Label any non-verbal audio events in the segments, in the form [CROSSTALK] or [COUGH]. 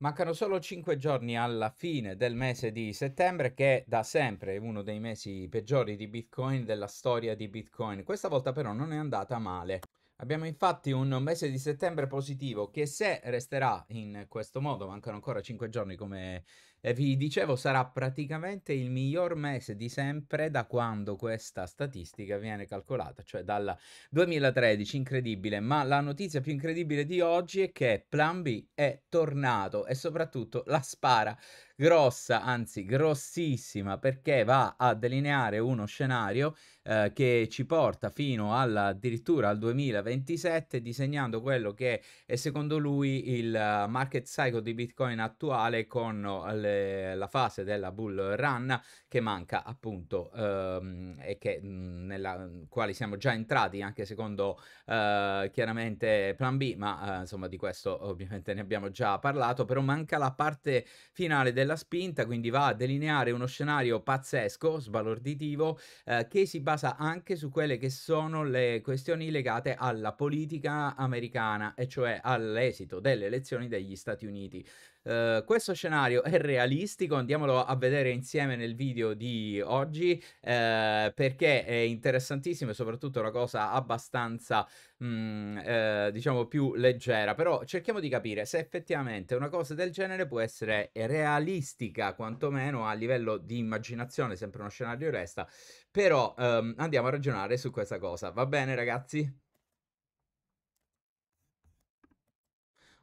Mancano solo 5 giorni alla fine del mese di settembre, che è da sempre è uno dei mesi peggiori di Bitcoin della storia di Bitcoin. Questa volta però non è andata male. Abbiamo infatti un mese di settembre positivo che se resterà in questo modo, mancano ancora 5 giorni come e vi dicevo, sarà praticamente il miglior mese di sempre da quando questa statistica viene calcolata, cioè dal 2013, incredibile. Ma la notizia più incredibile di oggi è che Plan B è tornato e soprattutto la spara grossa, anzi grossissima, perché va a delineare uno scenario eh, che ci porta fino alla, addirittura al 2027, disegnando quello che è secondo lui il eh, market cycle di Bitcoin attuale con le eh, le, la fase della bull run che manca appunto ehm, e che, mm, nella quale siamo già entrati anche secondo eh, chiaramente Plan B, ma eh, insomma di questo ovviamente ne abbiamo già parlato, però manca la parte finale della spinta, quindi va a delineare uno scenario pazzesco, sbalorditivo, eh, che si basa anche su quelle che sono le questioni legate alla politica americana, e cioè all'esito delle elezioni degli Stati Uniti. Uhm, questo scenario è realistico, andiamolo a vedere insieme nel video di oggi eh, perché è interessantissimo e soprattutto una cosa abbastanza mh, mhmm, eh, uhm, diciamo più leggera, però cerchiamo di capire se effettivamente una cosa del genere può essere realistica quantomeno a livello di immaginazione, sempre uno scenario resta, però ehm, andiamo a ragionare su questa cosa, va bene ragazzi?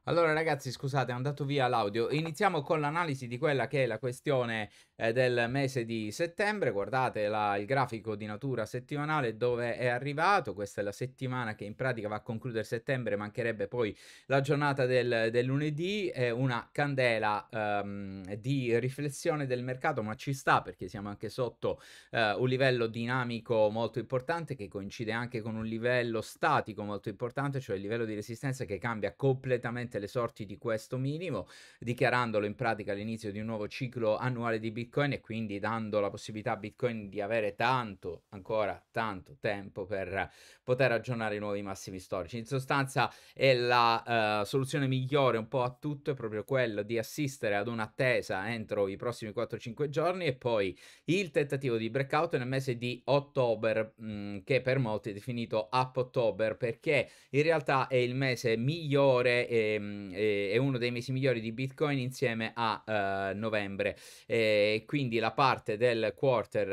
Allora ragazzi scusate è andato via l'audio, iniziamo con l'analisi di quella che è la questione eh, del mese di settembre. Guardate la, il grafico di natura settimanale dove è arrivato. Questa è la settimana che in pratica va a concludere settembre, mancherebbe poi la giornata del, del lunedì. È una candela ehm, di riflessione del mercato, ma ci sta perché siamo anche sotto eh, un livello dinamico molto importante che coincide anche con un livello statico molto importante, cioè il livello di resistenza che cambia completamente le sorti di questo minimo, dichiarandolo in pratica l'inizio di un nuovo ciclo annuale di Bitcoin Bitcoin e quindi dando la possibilità a Bitcoin di avere tanto, ancora tanto tempo per poter aggiornare i nuovi massimi storici. In sostanza è la uh, soluzione migliore un po' a tutto, è proprio quello di assistere ad un'attesa entro i prossimi 4-5 giorni e poi il tentativo di breakout nel mese di ottobre, mm, che per molti è definito up ottobre perché in realtà è il mese migliore, ehm, e, mh, è uno dei mesi migliori di Bitcoin insieme a uh, novembre. E, quindi la parte del quarter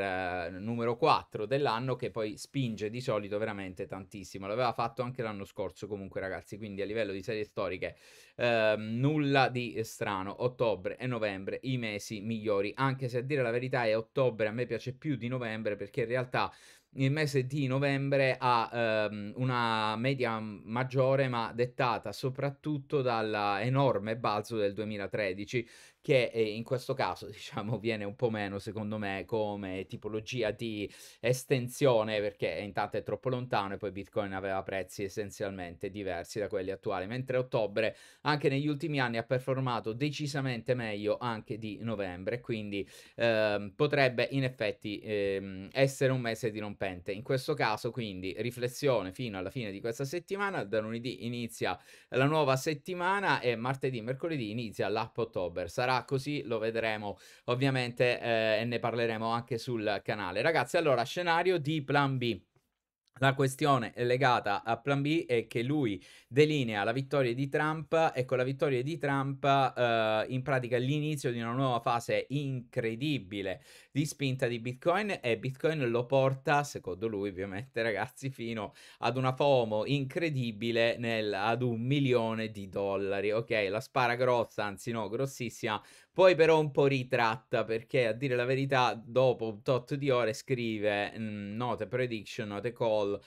eh, numero 4 dell'anno che poi spinge di solito veramente tantissimo. L'aveva fatto anche l'anno scorso comunque ragazzi, quindi a livello di serie storiche eh, nulla di strano. Ottobre e novembre i mesi migliori, anche se a dire la verità è ottobre a me piace più di novembre perché in realtà il mese di novembre ha ehm, una media maggiore ma dettata soprattutto dall'enorme balzo del 2013 che eh, in questo caso [LAUGHS] diciamo viene un po' meno secondo me come tipologia di estensione perché intanto è troppo lontano e poi Bitcoin aveva prezzi essenzialmente diversi da quelli attuali, mentre ottobre anche negli ultimi anni ha performato decisamente meglio anche di novembre, quindi ehm, potrebbe in effetti ehm, essere un mese dirompente. In questo caso quindi riflessione fino alla fine di questa settimana, da lunedì inizia la nuova settimana e martedì, mercoledì inizia l'app ottobre. Sarà sarà così, lo vedremo ovviamente eh, e ne parleremo anche sul canale. Ragazzi, allora, scenario di Plan B. La questione legata a Plan B è che lui delinea la vittoria di Trump e con la vittoria di Trump eh, in pratica l'inizio di una nuova fase incredibile di spinta di Bitcoin e Bitcoin lo porta, secondo lui ovviamente ragazzi, fino ad una FOMO incredibile nel, ad un milione di dollari, ok? La spara grossa, anzi no, grossissima poi però un po' ritratta perché a dire la verità dopo un tot di ore scrive mhmm, note prediction, note call, uh,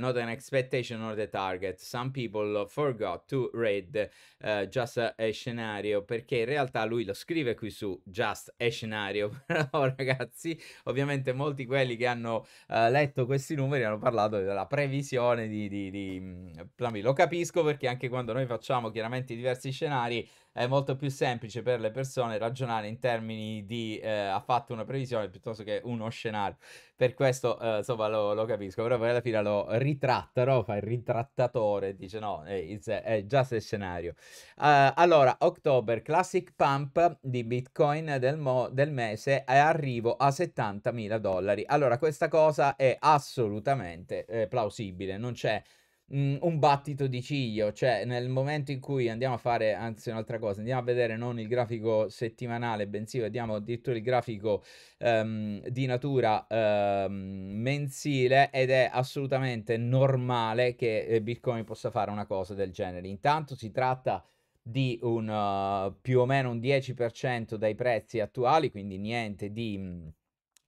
note an expectation, note target. Some people forgot to read uh, just a, a scenario perché in realtà lui lo scrive qui su just a scenario. [LAUGHS] Però ragazzi, ovviamente molti quelli che hanno uh, letto questi numeri hanno parlato della previsione di, di, di... Mhmm, lo capisco perché anche quando noi facciamo chiaramente diversi scenari è molto più semplice per le persone ragionare in termini di eh, ha fatto una previsione piuttosto che uno scenario. Per questo, eh, insomma, lo, lo, capisco, però poi alla fine lo ritrattano, fa il ritrattatore, dice no, eh, è già se scenario. Uh, allora, ottobre, classic pump di Bitcoin del, mo- del mese è arrivo a 70.000 dollari. Allora, questa cosa è assolutamente eh, plausibile, non c'è Mm, un battito di ciglio, cioè nel momento in cui andiamo a fare, anzi un'altra cosa, andiamo a vedere non il grafico settimanale, bensì vediamo addirittura il grafico um, di natura um, mensile ed è assolutamente normale che eh, Bitcoin possa fare una cosa del genere. Intanto si tratta di un uh, più o meno un 10% dai prezzi attuali, quindi niente di mm,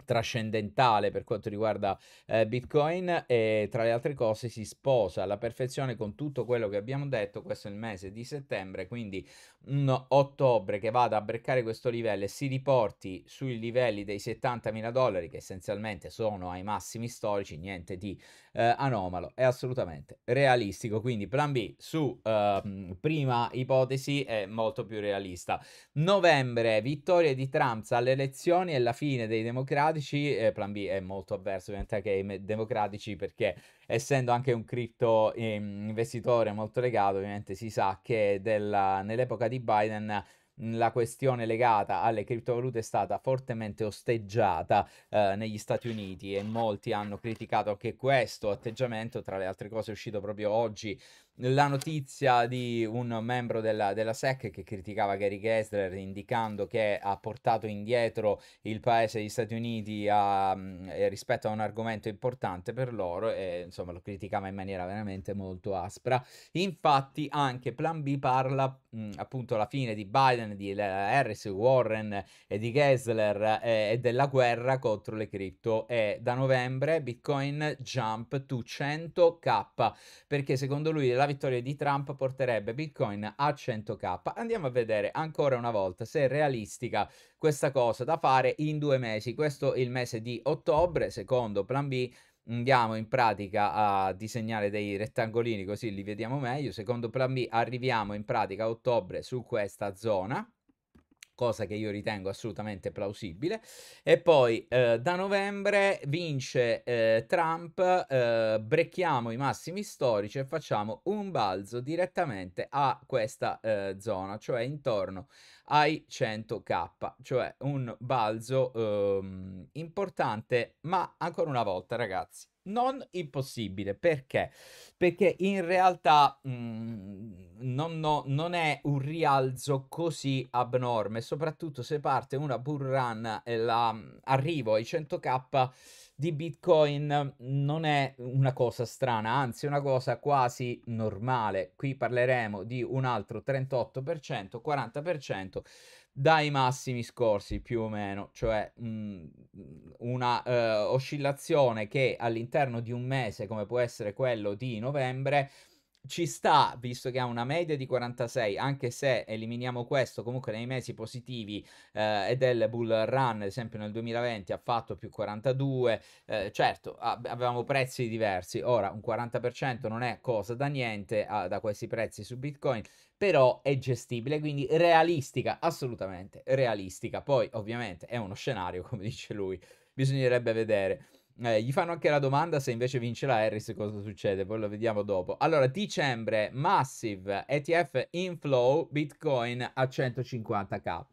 trascendentale per quanto riguarda eh, Bitcoin e tra le altre cose si sposa alla perfezione con tutto quello che abbiamo detto, questo è il mese di settembre, quindi un ottobre che vada a breccare questo livello e si riporti sui livelli dei 70 mila dollari che essenzialmente sono ai massimi storici, niente di eh, anomalo, è assolutamente realistico, quindi plan B su eh, prima ipotesi è molto più realista. Novembre, vittoria di Trump alle elezioni e la fine dei democratici, eh, plan B è molto avverso ovviamente anche ai democratici perché essendo anche un cripto ehm, investitore molto legato ovviamente si sa che della, nell'epoca di Biden la questione legata alle criptovalute è stata fortemente osteggiata eh, negli Stati Uniti e molti hanno criticato anche questo atteggiamento, tra le altre cose è uscito proprio oggi la notizia di un membro della, della, SEC che criticava Gary Gessler indicando che ha portato indietro il paese degli Stati Uniti a, mm, rispetto a un argomento importante per loro e insomma lo criticava in maniera veramente molto aspra. Infatti anche Plan B parla mh, mm, appunto alla fine di Biden, di eh, Harris, Warren e di Gessler eh, e della guerra contro le cripto e da novembre Bitcoin jump to 100k perché secondo lui la vittoria di Trump porterebbe Bitcoin a 100k. Andiamo a vedere ancora una volta se è realistica questa cosa da fare in due mesi. Questo è il mese di ottobre, secondo Plan B, andiamo in pratica a disegnare dei rettangolini così li vediamo meglio. Secondo Plan B arriviamo in pratica a ottobre su questa zona cosa che io ritengo assolutamente plausibile. E poi eh, da novembre vince eh, Trump, eh, brecchiamo i massimi storici e facciamo un balzo direttamente a questa eh, zona, cioè intorno ai 100k, cioè un balzo ehm, importante, ma ancora una volta ragazzi non impossibile perché? Perché in realtà mh, mm, non, no, non, è un rialzo così abnorme, soprattutto se parte una bull run e la, mm, arrivo ai 100k di Bitcoin non è una cosa strana, anzi è una cosa quasi normale. Qui parleremo di un altro 38%, 40% dai massimi scorsi più o meno, cioè mh, mm, una uh, oscillazione che all'interno di un mese come può essere quello di novembre ci sta, visto che ha una media di 46, anche se eliminiamo questo, comunque nei mesi positivi eh, e del bull run, ad esempio nel 2020 ha fatto più 42, eh, certo avevamo prezzi diversi, ora un 40% non è cosa da niente ah, da questi prezzi su Bitcoin, però è gestibile, quindi realistica, assolutamente realistica. Poi ovviamente è uno scenario, [LAUGHS] come dice lui, bisognerebbe vedere. Eh, gli fanno anche la domanda se invece vince la Harris cosa succede, poi lo vediamo dopo. Allora, dicembre, Massive, ETF inflow, Bitcoin a 150k.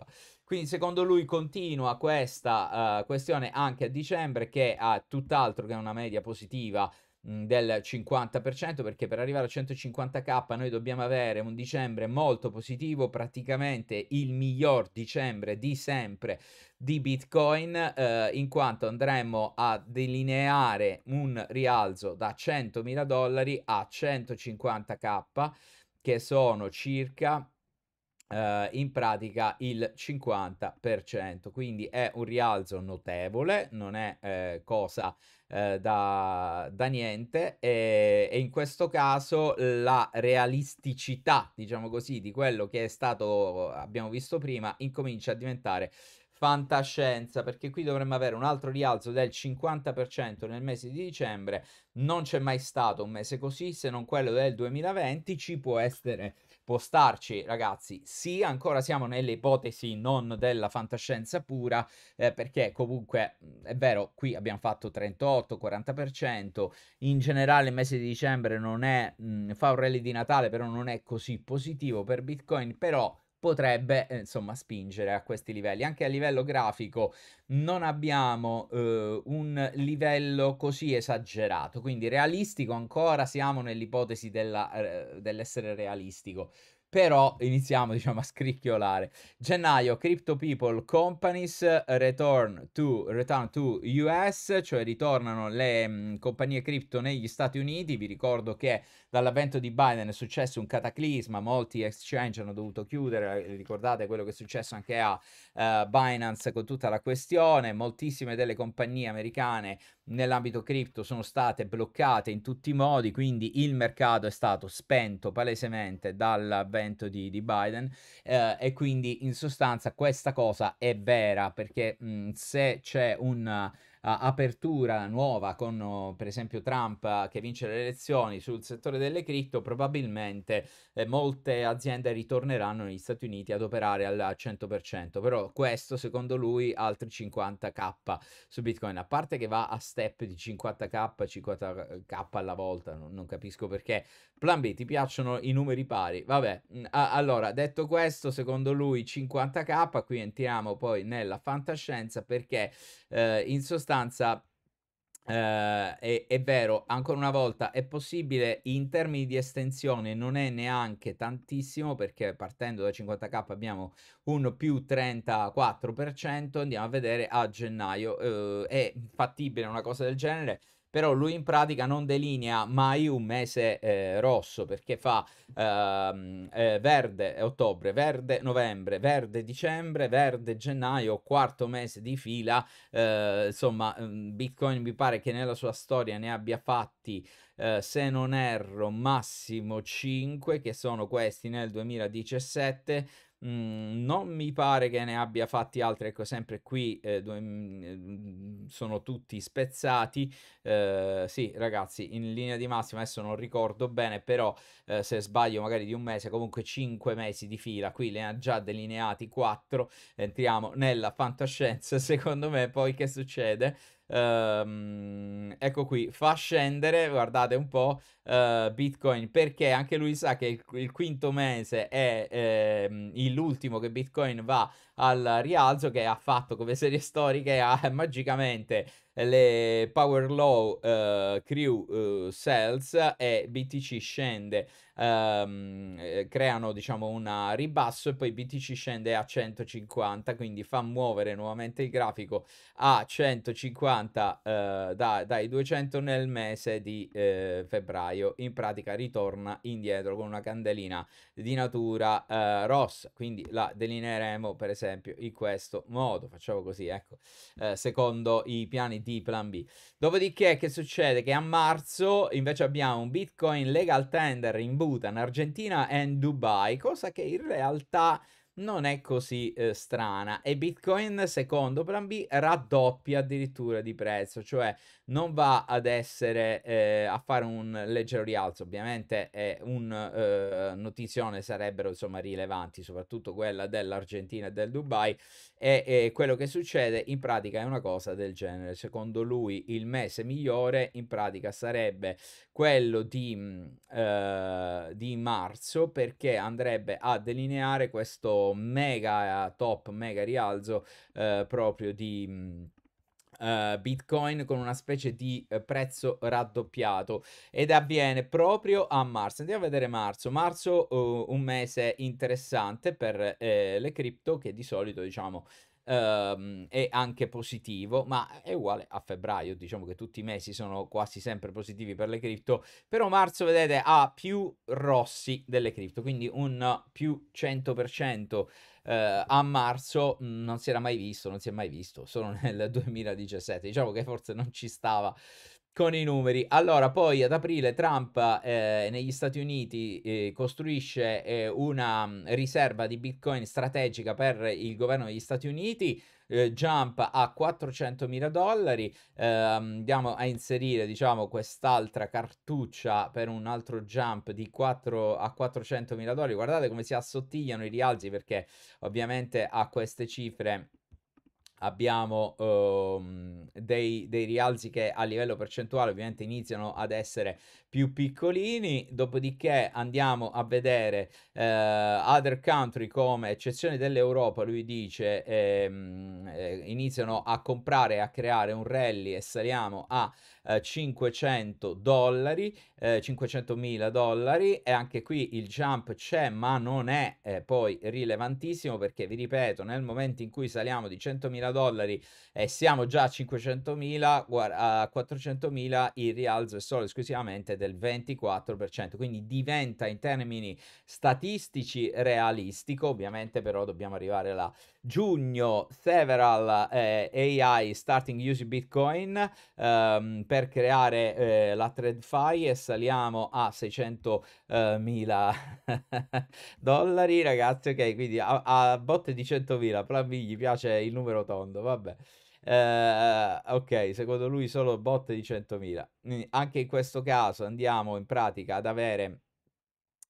Quindi secondo lui continua questa uh, questione anche a dicembre che ha tutt'altro che una media positiva del 50% perché per arrivare a 150k noi dobbiamo avere un dicembre molto positivo, praticamente il miglior dicembre di sempre di Bitcoin eh, in quanto andremo a delineare un rialzo da 100.000 dollari a 150k che sono circa Uh, in pratica il 50%, quindi è un rialzo notevole, non è eh, cosa eh, da, da, niente e, e, in questo caso la realisticità, diciamo così, di quello che è stato, abbiamo visto prima, incomincia a diventare fantascienza perché qui dovremmo avere un altro rialzo del 50% nel mese di dicembre non c'è mai stato un mese così se non quello del 2020 ci può essere Può starci, ragazzi, sì, ancora siamo nelle ipotesi non della fantascienza pura, eh, perché comunque è vero, qui abbiamo fatto 38-40%, in generale il mese di dicembre non è, mh, fa un rally di Natale, però non è così positivo per Bitcoin, però potrebbe eh, insomma spingere a questi livelli. Anche a livello grafico non abbiamo eh, un livello così esagerato, quindi realistico ancora siamo nell'ipotesi eh, dell'essere realistico, però iniziamo diciamo a scricchiolare. Gennaio, Crypto People Companies Return to, return to US, cioè ritornano le mh, mm, compagnie cripto negli Stati Uniti. Vi ricordo che dall'avvento di Biden è successo un cataclisma, molti exchange hanno dovuto chiudere, eh, ricordate quello che è successo anche a uh, Binance con tutta la questione, moltissime delle compagnie americane nell'ambito cripto sono state bloccate in tutti i modi, quindi il mercato è stato spento palesemente dall'avvento di, di Biden eh, e quindi in sostanza questa cosa è vera perché mh, se c'è un apertura nuova con oh, per esempio Trump eh, che vince le elezioni sul settore delle cripto, probabilmente eh, molte aziende ritorneranno negli Stati Uniti ad operare al 100%, però questo secondo lui altri 50k su Bitcoin, a parte che va a step di 50k, 50k alla volta, non, non capisco perché. Plan B, ti piacciono i numeri pari? Vabbè, mm, a- allora, detto questo, secondo lui 50k, qui entriamo poi nella fantascienza perché eh, in sostanza, eh, è, è, vero, ancora una volta è possibile in termini di estensione, non è neanche tantissimo perché partendo da 50k abbiamo un più 34%, andiamo a vedere a gennaio, eh, è fattibile una cosa del genere? però lui in pratica non delinea mai un mese eh, rosso perché fa ehm, eh, verde eh, ottobre, verde novembre, verde dicembre, verde gennaio, quarto mese di fila, eh, insomma mm, Bitcoin mi pare che nella sua storia ne abbia fatti Uh, se non erro, massimo 5, che sono questi nel 2017, Mm, non mi pare che ne abbia fatti altri, ecco sempre qui eh, due, mm, mm, sono tutti spezzati, eh, sì ragazzi in linea di massima adesso non ricordo bene però eh, se sbaglio magari di un mese comunque 5 mesi di fila, qui ne ha già delineati 4, entriamo nella fantascienza [LAUGHS] secondo me poi che succede? Um, ecco qui, fa scendere, guardate un po', uh, Bitcoin perché anche lui sa che il, il quinto mese è eh, l'ultimo che Bitcoin va al rialzo che ha fatto come serie storiche ha magicamente le Power Low uh, eh, Crew uh, Cells e BTC scende, um, creano diciamo un ribasso e poi BTC scende a 150, quindi fa muovere nuovamente il grafico a 150 uh, da, dai 200 nel mese di febbraio, in pratica ritorna indietro con una candelina di natura rossa, quindi la delineeremo per esempio in questo modo, facciamo così, ecco, secondo i piani D, plan B. Dopodiché che succede? Che a marzo invece abbiamo un Bitcoin legal tender in Bhutan, Argentina e Dubai, cosa che in realtà non è così eh, strana e Bitcoin secondo Plan B raddoppia addirittura di prezzo, cioè non va ad essere eh, a fare un leggero rialzo, ovviamente è eh, un eh, notizione sarebbero insomma rilevanti, soprattutto quella dell'Argentina e del Dubai e, e quello che succede in pratica è una cosa del genere. Secondo lui il mese migliore in pratica sarebbe quello di, mh, mm, ehm, di marzo perché andrebbe a delineare questo mega top, mega rialzo eh, proprio di Uh, Bitcoin con una specie di uh, prezzo raddoppiato ed avviene proprio a marzo. Andiamo a vedere marzo. Marzo uh, un mese interessante per le cripto che di solito diciamo ehm, è anche positivo, ma è uguale a febbraio, diciamo che tutti i mesi sono quasi sempre positivi per le cripto, però marzo vedete ha più rossi delle cripto, quindi un più 100% eh, a marzo non si era mai visto, non si è mai visto, solo nel 2017. [LAUGHS] Diciamo che forse non ci stava con i numeri. Allora, poi ad aprile Trump eh, negli Stati Uniti eh, costruisce eh, una mm, riserva di Bitcoin strategica per il governo degli Stati Uniti eh, jump a 400 mila dollari. Eh, andiamo a inserire, diciamo, quest'altra cartuccia per un altro jump di 4 a 400.000 dollari. Guardate come si assottigliano i rialzi perché ovviamente a queste cifre abbiamo um, dei, dei, rialzi che a livello percentuale ovviamente iniziano ad essere più piccolini, dopodiché andiamo a vedere uh, other country come eccezione dell'Europa, lui dice ehm, eh, iniziano a comprare e a creare un rally e saliamo a 500 eh, dollari, eh, 500 mila dollari e anche qui il jump c'è ma non è eh, poi rilevantissimo perché vi ripeto nel momento in cui saliamo di 100 mila dollari e siamo già a 500 mila, a 400 mila il rialzo è solo esclusivamente del 24%, quindi diventa in termini statistici realistico, ovviamente però dobbiamo arrivare là. Giugno, several eh, AI starting using Bitcoin um, per creare eh, la TradFi e saliamo a 600 eh, mila [LAUGHS] dollari, ragazzi, ok, quindi a, a botte di 100.000, Plan B gli piace il numero tondo, vabbè. Eh, ok, secondo lui solo botte di 100 mila. anche in questo caso andiamo in pratica ad avere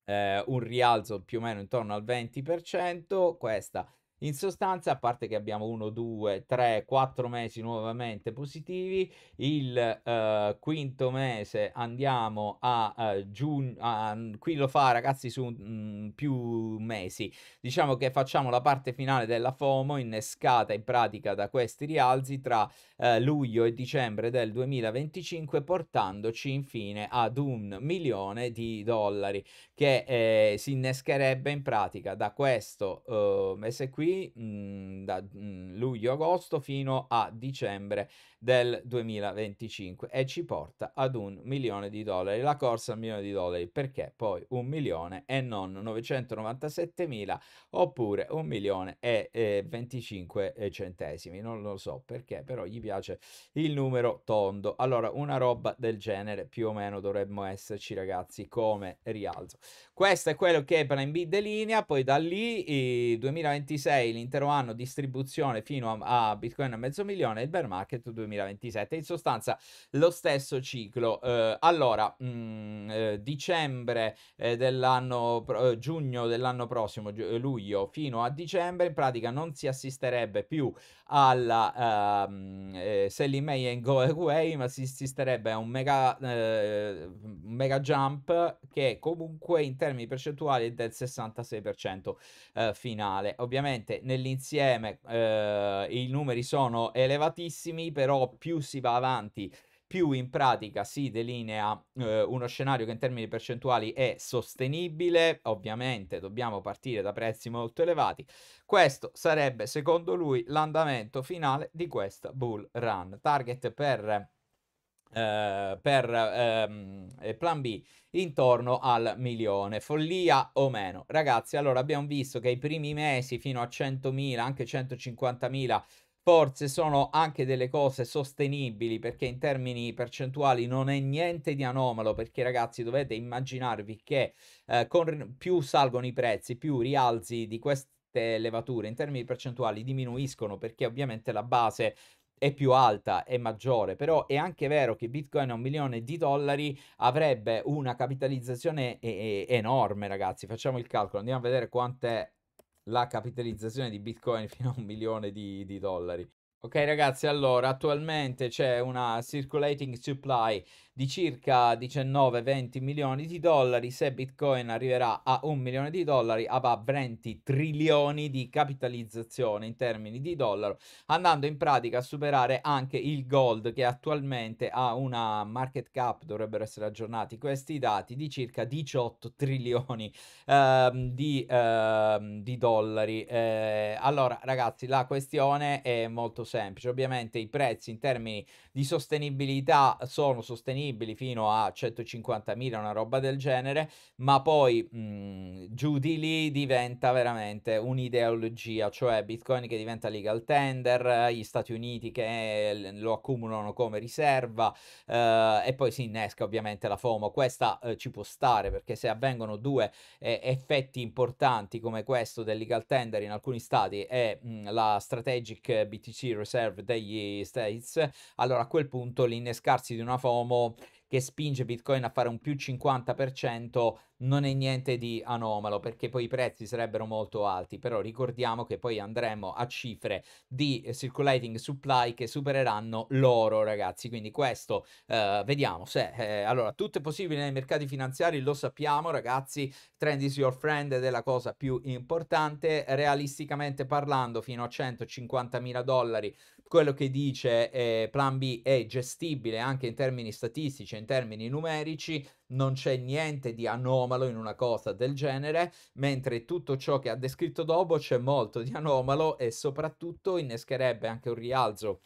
eh, un rialzo più o meno intorno al 20%, questa è in sostanza, a parte che abbiamo 1, 2, 3, 4 mesi nuovamente positivi, il uh, quinto mese andiamo a uh, eh, giugno, uh, mm, qui lo fa ragazzi su mh, mm, più mesi, diciamo che facciamo la parte finale della FOMO innescata in pratica da questi rialzi tra eh, luglio e dicembre del 2025 portandoci infine ad un milione di dollari che eh, si innescherebbe in pratica da questo mese qui poi mh, da luglio-agosto fino a dicembre del 2025 e ci porta ad un milione di dollari. La corsa al milione di dollari perché poi un milione e non 997 mila oppure un milione e 25 centesimi. Non lo so perché, però gli piace il numero tondo. Allora, una roba del genere più o meno dovremmo esserci, ragazzi, come rialzo. Questo è quello che è Plan B delinea. Poi da lì, 2026, l'intero anno distribuzione fino a, a Bitcoin a mezzo milione il bear market 2026. 2027. In sostanza lo stesso ciclo. Eh, allora, mh, mm, eh, dicembre eh, dell'anno, pro- eh, giugno dell'anno prossimo, gi- eh, luglio fino a dicembre, in pratica non si assisterebbe più alla ehm, eh, Sally May and Go Away, ma si assisterebbe a un mega, eh, mega jump che comunque in termini percentuali è del 66% eh, finale. Ovviamente nell'insieme eh, i numeri sono elevatissimi, però più si va avanti più in pratica si delinea eh, uno scenario che in termini percentuali è sostenibile, ovviamente dobbiamo partire da prezzi molto elevati, questo sarebbe secondo lui l'andamento finale di questa bull run. Target per Uh, per um, plan B intorno al milione follia o meno ragazzi allora abbiamo visto che i primi mesi fino a 100.000 anche 150.000 forse sono anche delle cose sostenibili perché in termini percentuali non è niente di anomalo perché ragazzi dovete immaginarvi che eh, con, più salgono i prezzi più rialzi di queste levature in termini percentuali diminuiscono perché ovviamente la base è più alta è maggiore, però è anche vero che Bitcoin a un milione di dollari avrebbe una capitalizzazione e- e enorme, ragazzi. Facciamo il calcolo, andiamo a vedere quante la capitalizzazione di Bitcoin [LAUGHS] fino a un milione di, di dollari. Ok ragazzi, allora attualmente c'è una circulating supply di circa 19-20 milioni di dollari. Se Bitcoin arriverà a un milione di dollari, avrà 20 trilioni di capitalizzazione in termini di dollaro, andando in pratica a superare anche il gold che attualmente ha una market cap, dovrebbero essere aggiornati questi dati, di circa 18 trilioni ehm, di, ehm, di, dollari. Eh, allora ragazzi, la questione è molto semplice, ovviamente i prezzi in termini di sostenibilità sono sostenibili disponibili fino a 150.000, una roba del genere, ma poi mh, mhmm, giù di lì diventa veramente un'ideologia, cioè Bitcoin che diventa legal tender, gli Stati Uniti che eh, lo accumulano come riserva eh, e poi si innesca ovviamente la FOMO. Questa eh, ci può stare perché se avvengono due eh, effetti importanti come questo del legal tender in alcuni stati e mh, mhmm, la strategic BTC reserve degli States, allora a quel punto l'innescarsi di una FOMO people che spinge Bitcoin a fare un più 50% non è niente di anomalo perché poi i prezzi sarebbero molto alti, però ricordiamo che poi andremo a cifre di circulating supply che supereranno l'oro, ragazzi. Quindi questo eh, vediamo se eh, allora tutto è possibile nei mercati finanziari, lo sappiamo, ragazzi, trend is your friend ed è la cosa più importante realisticamente parlando fino a 150 mila dollari. Quello che dice eh, Plan B è gestibile anche in termini statistici in termini numerici non c'è niente di anomalo in una cosa del genere, mentre tutto ciò che ha descritto dopo c'è molto di anomalo e soprattutto innescherebbe anche un rialzo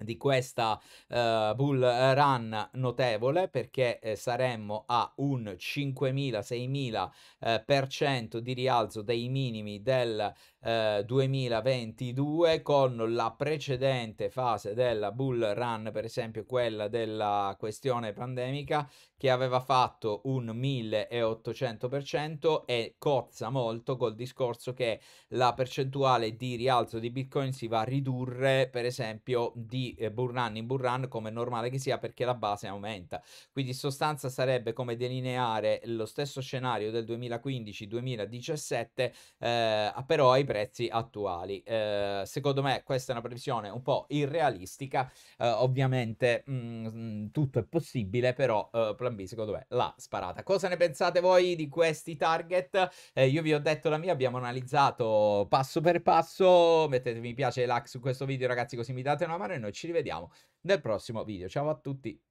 di questa uh, bull run notevole perché eh, saremmo a un 5.000-6.000% eh, di rialzo dei minimi del eh, 2022 con la precedente fase della bull run, per esempio quella della questione pandemica, che aveva fatto un 1800% e cozza molto col discorso che la percentuale di rialzo di Bitcoin si va a ridurre, per esempio, di eh, bull run in bull run, come è normale che sia, perché la base aumenta. Quindi in sostanza sarebbe come delineare lo stesso scenario del 2015-2017, eh, però ai prezzi attuali. Eh, secondo me questa è una previsione un po' irrealistica, eh, ovviamente mh, mm, mm, tutto è possibile, però eh, Plan B secondo me l'ha sparata. Cosa ne pensate voi di questi target? Eh, io vi ho detto la mia, abbiamo analizzato passo per passo, mettetemi piace e like su questo video ragazzi così mi date una mano e noi ci rivediamo nel prossimo video. Ciao a tutti!